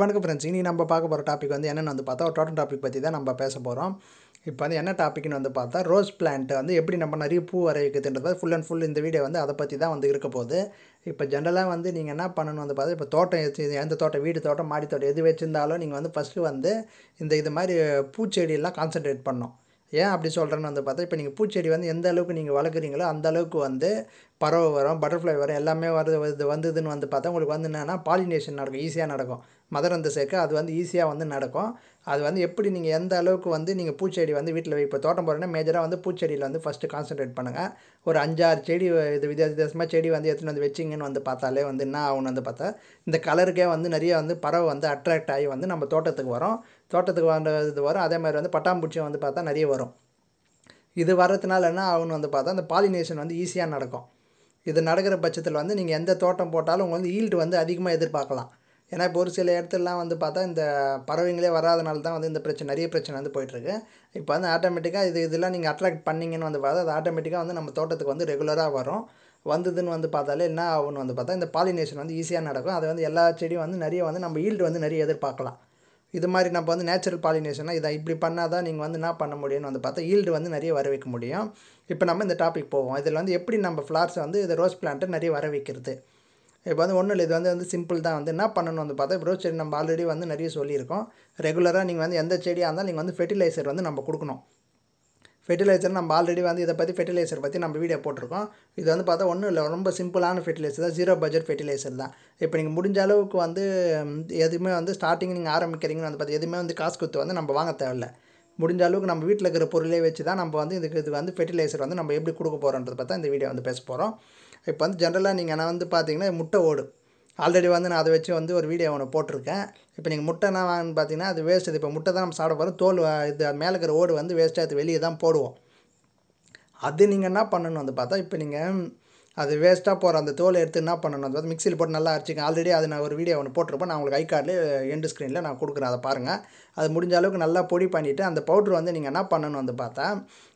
வணக்கம் ஃப்ரெண்ட்ஸ் இனி நம்ம பார்க்க போகிற டாபிக் வந்து என்னென்னு வந்து பார்த்தா ஒரு டோட்டல் டாபிக் பற்றி தான் நம்ம பேச போகிறோம் இப்போ வந்து என்ன டாப்பிக்னு வந்து பார்த்தா ரோஸ் பிளான்ட் வந்து எப்படி நம்ம நிறைய பூ வர வைக்கிறதுன்றது ஃபுல் அண்ட் ஃபுல் இந்த வீடியோ வந்து அதை பற்றி தான் வந்து இருக்க போகுது இப்போ ஜென்ரலாக வந்து நீங்கள் என்ன பண்ணணும் வந்து பார்த்தா இப்போ தோட்டம் எந்த தோட்டம் வீடு தோட்டம் மாடி தோட்டம் எது வச்சுருந்தாலும் நீங்கள் வந்து ஃபஸ்ட்டு வந்து இந்த இது மாதிரி பூச்செடியெல்லாம் கான்சன்ட்ரேட் பண்ணணும் ஏன் அப்படி சொல்கிறேன்னு வந்து பார்த்தா இப்போ நீங்கள் பூச்செடி வந்து எந்த அளவுக்கு நீங்கள் வளர்க்குறீங்களோ அந்த அளவுக்கு வந்து பறவை வரும் பட்டர்ஃப்ளை வரும் எல்லாமே வருது இது வந்ததுன்னு வந்து பார்த்தா உங்களுக்கு வந்து என்னென்னா பாலினேஷன் நடக்கும் ஈஸியாக நடக்கும் மதுரந்த சேர்க்க அது வந்து ஈஸியாக வந்து நடக்கும் அது வந்து எப்படி நீங்கள் எந்த அளவுக்கு வந்து நீங்கள் பூச்செடி வந்து வீட்டில் இப்போ தோட்டம் போகிறோன்னா மேஜராக வந்து பூச்செடியில் வந்து ஃபஸ்ட்டு கான்சன்ட்ரேட் பண்ணுங்கள் ஒரு அஞ்சாறு செடி இது வித்தியாச வித்தியாசமாக செடி வந்து எடுத்துகிட்டு வந்து வச்சிங்கன்னு வந்து பார்த்தாலே வந்து என்ன ஆகும்னு வந்து பார்த்தா இந்த கலருக்கே வந்து நிறைய வந்து பறவை வந்து அட்ராக்ட் ஆகி வந்து நம்ம தோட்டத்துக்கு வரும் தோட்டத்துக்கு வந்த இது வரும் அதே மாதிரி வந்து பட்டாம்பூச்சியும் வந்து பார்த்தா நிறைய வரும் இது வர்றதுனால என்ன ஆகுன்னு வந்து பார்த்தா அந்த பாலினேஷன் வந்து ஈஸியாக நடக்கும் இது நடக்கிற பட்சத்தில் வந்து நீங்கள் எந்த தோட்டம் போட்டாலும் உங்கள் வந்து ஈல்டு வந்து அதிகமாக எதிர்பார்க்கலாம் ஏன்னா இப்போ ஒரு சில இடத்துலலாம் வந்து பார்த்தா இந்த பறவைங்களே வராதனால தான் வந்து இந்த பிரச்சனை நிறைய பிரச்சனை வந்து போயிட்டுருக்கு இப்போ வந்து ஆட்டோமேட்டிக்காக இது இதெல்லாம் நீங்கள் அட்ராக்ட் பண்ணிங்கன்னு வந்து பார்த்தா அது ஆட்டோமேட்டிக்காக வந்து நம்ம தோட்டத்துக்கு வந்து ரெகுலராக வரும் வந்ததுன்னு வந்து பார்த்தாலே என்ன ஆகுன்னு வந்து பார்த்தா இந்த பாலினேஷன் வந்து ஈஸியாக நடக்கும் அதை வந்து எல்லா செடியும் வந்து நிறைய வந்து நம்ம ஈல்டு வந்து நிறைய எதிர்பார்க்கலாம் இது மாதிரி நம்ம வந்து நேச்சுரல் பாலினேஷனாக இதை இப்படி பண்ணால் தான் நீங்கள் வந்து என்ன பண்ண முடியும்னு வந்து பார்த்தா ஈல்டு வந்து நிறைய வர வைக்க முடியும் இப்போ நம்ம இந்த டாபிக் போவோம் இதில் வந்து எப்படி நம்ம ஃப்ளார்ஸை வந்து இது ரோஸ் பிளான்ட்டை நிறைய வர வைக்கிறது இப்போ வந்து ஒன்றும் இல்லை இது வந்து வந்து சிம்பிள் தான் வந்து என்ன பண்ணணும் வந்து பார்த்தா ரோஸ் செடி நம்ம ஆல்ரெடி வந்து நிறைய சொல்லியிருக்கோம் ரெகுலராக நீங்கள் வந்து எந்த செடியாக இருந்தாலும் நீங்கள் வந்து ஃபெர்டிலைசர் வந்து நம்ம கொடுக்கணும் ஃபெர்டிலைசர் நம்ம ஆல்ரெடி வந்து இதை பற்றி ஃபெர்டிலைசர் பற்றி நம்ம வீடியோ போட்டிருக்கோம் இது வந்து பார்த்தா ஒன்றும் இல்லை ரொம்ப சிம்பிளான ஃபெர்டிலைசர் தான் ஜீரோ பட்ஜெட் ஃபெர்டிலைசர் தான் இப்போ நீங்கள் முடிஞ்ச அளவுக்கு வந்து எதுவுமே வந்து ஸ்டார்டிங் நீங்கள் ஆரம்பிக்கிறீங்கன்னு வந்து பார்த்து எதுவுமே வந்து காசு கொடுத்து வந்து நம்ம வாங்க தேவையில்ல முடிஞ்ச அளவுக்கு நம்ம வீட்டில் இருக்கிற பொருளே வச்சு தான் நம்ம வந்து இதுக்கு இது வந்து ஃபெர்டிலைசர் வந்து நம்ம எப்படி கொடுக்க போகிறோன்றது பார்த்தா இந்த வீடியோ வந்து பேச போகிறோம் இப்போ வந்து ஜென்ரலாக நீங்கள் என்ன வந்து பார்த்தீங்கன்னா முட்டை ஓடு ஆல்ரெடி வந்து நான் அதை வச்சு வந்து ஒரு வீடியோ ஒன்று போட்டிருக்கேன் இப்போ நீங்கள் என்ன வாங்கன்னு பார்த்தீங்கன்னா அது வேஸ்ட்டு இப்போ முட்டை தான் நம்ம சாப்பிட போகிறோம் தோல் இது மேலே இருக்கிற ஓடு வந்து வேஸ்ட்டாக அது வெளியே தான் போடுவோம் அது நீங்கள் என்ன பண்ணணும் வந்து பார்த்தா இப்போ நீங்கள் அது வேஸ்ட்டாக போகிற அந்த தோல் எடுத்து என்ன பண்ணணும் வந்து பார்த்து மிக்சியில் போட்டு நல்லா அரைச்சிக்கேன் ஆல்ரெடி அது நான் ஒரு வீடியோ ஒன்று போட்டிருப்பேன் நான் உங்களுக்கு ஐ கார்டில் எண்டு ஸ்க்ரீனில் நான் கொடுக்குறேன் அதை பாருங்கள் அது முடிஞ்ச அளவுக்கு நல்லா பொடி பண்ணிவிட்டு அந்த பவுட்ரு வந்து நீங்கள் என்ன பண்ணணும் வந்து பார்த்தா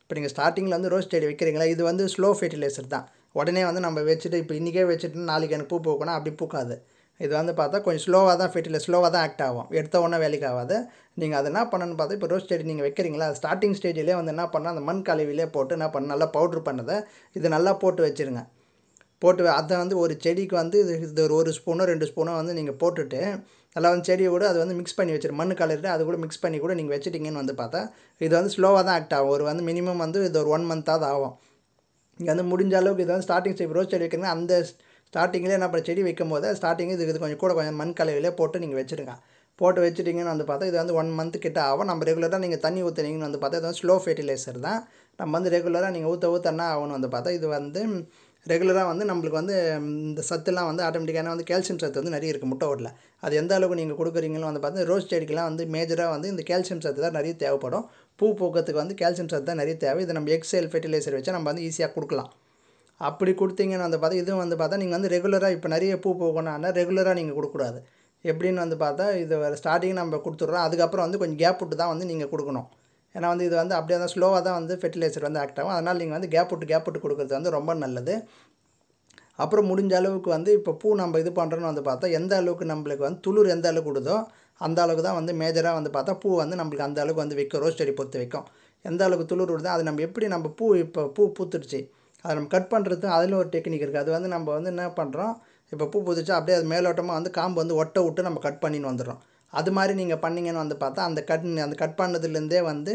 இப்போ நீங்கள் ஸ்டார்டிங்கில் வந்து ரோஸ் செடி வைக்கிறீங்களா இது வந்து ஸ்லோ ஃபெர்டிலைசர் தான் உடனே வந்து நம்ம வச்சுட்டு இப்போ இன்றைக்கே வச்சுட்டு நாளைக்கு எனக்கு பூ பூக்கணும் அப்படி பூக்காது இது வந்து பார்த்தா கொஞ்சம் ஸ்லோவாக தான் ஃபிட்டில் ஸ்லோவாக தான் ஆக்ட் ஆகும் எடுத்த உடனே வேலைக்கு ஆகாது நீங்கள் அதை என்ன பண்ணணும்னு பார்த்தா இப்போ ரோஸ் செடி நீங்கள் வைக்கிறீங்களா ஸ்டார்டிங் ஸ்டேஜ்லேயே வந்து என்ன பண்ணால் அந்த மண் கலவிலே போட்டு என்ன பண்ண நல்லா பவுட்ரு பண்ணதை இது நல்லா போட்டு வச்சுருங்க போட்டு அதை வந்து ஒரு செடிக்கு வந்து இது இது ஒரு ஒரு ஸ்பூனோ ரெண்டு ஸ்பூனோ வந்து நீங்கள் போட்டுட்டு நல்லா வந்து செடியை கூட அது வந்து மிக்ஸ் பண்ணி வச்சுரு மண் கலரிட்டு அது கூட மிக்ஸ் பண்ணி கூட நீங்கள் வச்சுட்டிங்கன்னு வந்து பார்த்தா இது வந்து ஸ்லோவாக தான் ஆக்ட் ஆகும் ஒரு வந்து மினிமம் வந்து இது ஒரு ஒன் மந்த்தாவது ஆகும் இங்கே வந்து முடிஞ்ச அளவுக்கு இது வந்து ஸ்டார்டிங் இப்போ ரோஸ் செடி வைக்கிறீங்கன்னா அந்த ஸ்டார்டிங்கில் என்ன பண்ண செடி வைக்கும் போது ஸ்டார்டிங் இது இது கொஞ்சம் கூட கொஞ்சம் மண் கலவையிலே போட்டு நீங்கள் வச்சுருங்க போட்டு வச்சுட்டிங்கன்னு வந்து பார்த்தா இது வந்து ஒன் மந்த் கிட்ட ஆகும் நம்ம ரெகுலராக நீங்கள் தண்ணி ஊற்றுனீங்கன்னு வந்து பார்த்தா இது வந்து ஸ்லோ ஃபெர்டிலைசர் தான் நம்ம வந்து ரெகுலராக நீங்கள் ஊற்ற என்ன ஆகணும் வந்து பார்த்தா இது வந்து ரெகுலராக வந்து நம்மளுக்கு வந்து இந்த சத்துலாம் வந்து ஆட்டோமேட்டிக்காக வந்து கால்சியம் சத்து வந்து நிறைய இருக்குது முட்டை ஓட்டில் அது எந்த அளவுக்கு நீங்கள் கொடுக்குறீங்களோ வந்து பார்த்து ரோஸ் செடிக்கெலாம் வந்து மேஜராக வந்து இந்த கால்சியம் சத்து தான் நிறைய தேவைப்படும் பூ போக்கத்துக்கு வந்து கால்சியம் சத்து தான் நிறைய தேவை இதை நம்ம எக்ஸைல் ஃபெர்டிலைசர் வச்சு நம்ம வந்து ஈஸியாக கொடுக்கலாம் அப்படி கொடுத்தீங்கன்னு வந்து பார்த்தா இதுவும் வந்து பார்த்தா நீங்கள் வந்து ரெகுலராக இப்போ நிறைய பூ போகணும்னா ரெகுலராக நீங்கள் கொடுக்கக்கூடாது எப்படின்னு வந்து பார்த்தா இது ஸ்டார்டிங் நம்ம கொடுத்துட்றோம் அதுக்கப்புறம் வந்து கொஞ்சம் கேப் விட்டு தான் வந்து நீங்கள் கொடுக்கணும் ஏன்னா வந்து இது வந்து அப்படியே தான் ஸ்லோவாக தான் வந்து ஃபெர்டிலைசர் வந்து ஆக்ட் ஆகும் அதனால் நீங்கள் வந்து கேப் விட்டு கேப் விட்டு கொடுக்குறது வந்து ரொம்ப நல்லது அப்புறம் முடிஞ்ச அளவுக்கு வந்து இப்போ பூ நம்ம இது பண்ணுறோன்னு வந்து பார்த்தா எந்த அளவுக்கு நம்மளுக்கு வந்து துளிர் எந்த அளவுக்கு விடுதோ அந்த அளவுக்கு தான் வந்து மேஜராக வந்து பார்த்தா பூ வந்து நம்மளுக்கு அந்த அளவுக்கு வந்து வைக்கும் ரோஸ் செடி பொறுத்து வைக்கும் எந்த அளவுக்கு துளிர் விடுதோ அது நம்ம எப்படி நம்ம பூ இப்போ பூ பூத்துடுச்சு அதை நம்ம கட் பண்ணுறது அதில் ஒரு டெக்னிக் இருக்குது அது வந்து நம்ம வந்து என்ன பண்ணுறோம் இப்போ பூ பூத்துச்சா அப்படியே அது மேலோட்டமாக வந்து காம்பு வந்து ஒட்டை விட்டு நம்ம கட் பண்ணின்னு வந்துடுறோம் அது மாதிரி நீங்கள் பண்ணிங்கன்னு வந்து பார்த்தா அந்த கட் அந்த கட் பண்ணதுலேருந்தே வந்து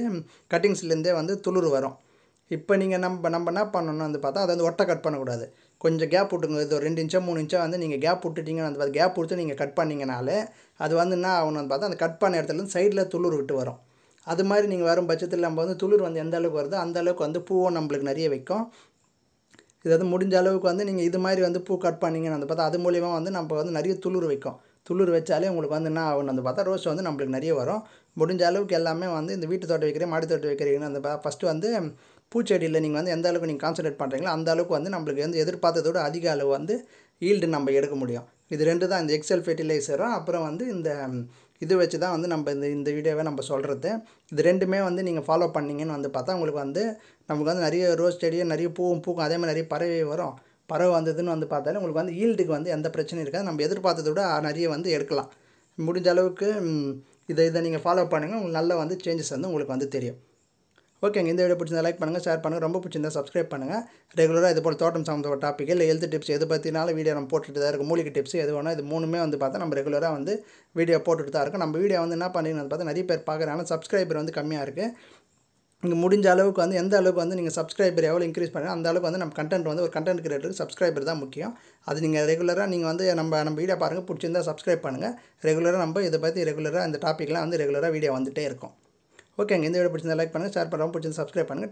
கட்டிங்ஸ்லேருந்தே வந்து துளிர் வரும் இப்போ நீங்கள் நம்ம நம்ம என்ன பண்ணணும்னு வந்து பார்த்தா அதை வந்து ஒட்டை கட் பண்ணக்கூடாது கொஞ்சம் கேப் விட்டுங்க இது ஒரு ரெண்டு இன்ச்சோ மூணு இன்ச்சோ வந்து நீங்கள் கேப் விட்டுட்டிங்கன்னு வந்து கேப் கொடுத்து நீங்கள் கட் பண்ணிங்கனாலே அது வந்து என்ன ஆகணும்னு வந்து பார்த்தா அந்த கட் பண்ண இடத்துலேருந்து சைடில் துளிர் விட்டு வரும் அது மாதிரி நீங்கள் வரும் பட்சத்தில் நம்ம வந்து துளிர் வந்து எந்த அளவுக்கு வருதோ அந்த அளவுக்கு வந்து பூவும் நம்மளுக்கு நிறைய வைக்கும் இது வந்து முடிஞ்ச அளவுக்கு வந்து நீங்கள் இது மாதிரி வந்து பூ கட் பண்ணிங்கன்னு வந்து பார்த்தா அது மூலிமா வந்து நம்ம வந்து நிறைய துளிர் வைக்கும் துளிர் வச்சாலே உங்களுக்கு வந்து என்ன ஆகணும் அந்த பார்த்தா ரோஸ் வந்து நம்மளுக்கு நிறைய வரும் முடிஞ்ச அளவுக்கு எல்லாமே வந்து இந்த வீட்டு தோட்டம் வைக்கிறேன் மாடி தோட்டம் வைக்கிறீங்கன்னு அந்த ஃபஸ்ட்டு வந்து பூச்செடியில் நீங்கள் வந்து எந்த அளவுக்கு நீங்கள் கான்சன்ட்ரேட் பண்ணுறீங்களோ அந்த அளவுக்கு வந்து நம்மளுக்கு வந்து எதிர்பார்த்ததோட அதிக அளவு வந்து ஈல்டு நம்ம எடுக்க முடியும் இது ரெண்டு தான் இந்த எக்ஸல் ஃபெர்டிலைசரும் அப்புறம் வந்து இந்த இது வச்சு தான் வந்து நம்ம இந்த இந்த வீடியோவை நம்ம சொல்கிறது இது ரெண்டுமே வந்து நீங்கள் ஃபாலோ பண்ணிங்கன்னு வந்து பார்த்தா உங்களுக்கு வந்து நமக்கு வந்து நிறைய ரோஸ் செடியும் நிறைய பூவும் பூக்கும் அதே மாதிரி நிறைய பறவை வரும் பறவை வந்ததுன்னு வந்து பார்த்தாலே உங்களுக்கு வந்து ஈல்டுக்கு வந்து எந்த பிரச்சனையும் இருக்காது நம்ம எதிர்பார்த்ததை விட நிறைய வந்து எடுக்கலாம் முடிஞ்ச அளவுக்கு இதை இதை நீங்கள் ஃபாலோ பண்ணுங்கள் உங்களுக்கு நல்ல வந்து சேஞ்சஸ் வந்து உங்களுக்கு வந்து தெரியும் ஓகேங்க இந்த வீடியோ பிடிச்சிருந்தா லைக் பண்ணுங்கள் ஷேர் பண்ணுங்கள் ரொம்ப பிடிச்சிருந்தா சப்ஸ்கிரைப் பண்ணுங்கள் ரெகுலராக இது போல் தோட்டம் சார்ந்த டாப்பிக்கு இல்லை ஹெல்த் டிப்ஸ் எது பற்றினாலும் வீடியோ நம்ம போட்டுட்டு தான் இருக்கும் மூலிகை டிப்ஸ் எது வேணும் இது மூணுமே வந்து பார்த்தா நம்ம ரெகுலராக வந்து வீடியோ போட்டுட்டு தான் இருக்கும் நம்ம வீடியோ வந்து என்ன பண்ணிங்கன்னு பார்த்தா நிறைய பேர் பார்க்குறாங்க சப்ஸ்கிரைபர் வந்து கம்மியாக இருக்குது நீங்கள் முடிஞ்ச அளவுக்கு வந்து எந்த அளவுக்கு வந்து நீங்கள் சப்ஸ்கிரைபர் எவ்வளோ இன்க்ரீஸ் பண்ணி அந்த அளவுக்கு வந்து நம்ம கண்டென்ட் வந்து ஒரு கண்டென்ட் கிரியேட்டருக்கு சப்ஸ்கிரைபர் தான் முக்கியம் அது நீங்கள் ரெகுலராக நீங்கள் வந்து நம்ம நம்ம வீடியோ பாருங்கள் பிடிச்சிருந்தா சப்ஸ்கிரைப் பண்ணுங்கள் ரெகுலராக நம்ம இதை பற்றி ரெகுலராக இந்த டாப்பிக்லாம் வந்து ரெகுலராக வீடியோ வந்துகிட்டே இருக்கும் ஓகேங்க இந்த வீடியோ பிடிச்சிருந்தா லைக் பண்ணுங்கள் ஷேர் பண்ணுறோம் பிடிச்சிருந்தா சப்ஸ்கிரைப் பண்ணுங்கள்